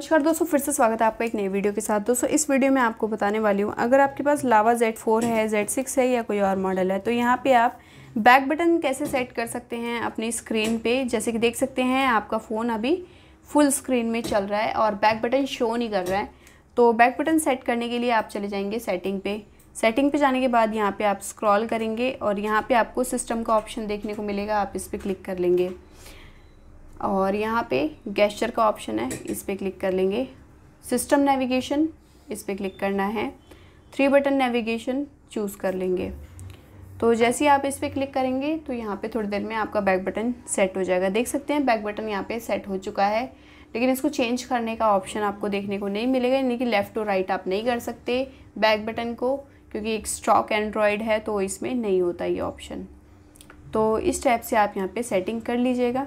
नमस्कार दोस्तों फिर से स्वागत है आपका एक नई वीडियो के साथ दोस्तों इस वीडियो में आपको बताने वाली हूँ अगर आपके पास लावा जेड फोर है जेड सिक्स है या कोई और मॉडल है तो यहाँ पे आप बैक बटन कैसे सेट कर सकते हैं अपनी स्क्रीन पे जैसे कि देख सकते हैं आपका फ़ोन अभी फुल स्क्रीन में चल रहा है और बैक बटन शो नहीं कर रहा है तो बैक बटन सेट करने के लिए आप चले जाएँगे सेटिंग पे सेटिंग पे जाने के बाद यहाँ पे आप स्क्रॉल करेंगे और यहाँ पे आपको सिस्टम का ऑप्शन देखने को मिलेगा आप इस पर क्लिक कर लेंगे और यहाँ पे गैस्चर का ऑप्शन है इस पर क्लिक कर लेंगे सिस्टम नेविगेशन इस पर क्लिक करना है थ्री बटन नेविगेशन चूज़ कर लेंगे तो जैसे ही आप इस पर क्लिक करेंगे तो यहाँ पे थोड़ी देर में आपका बैक बटन सेट हो जाएगा देख सकते हैं बैक बटन यहाँ पे सेट हो चुका है लेकिन इसको चेंज करने का ऑप्शन आपको देखने को नहीं मिलेगा यानी कि लेफ़्ट और राइट आप नहीं कर सकते बैक बटन को क्योंकि एक स्टॉक एंड्रॉयड है तो इसमें नहीं होता ये ऑप्शन तो इस टाइप से आप यहाँ पर सेटिंग कर लीजिएगा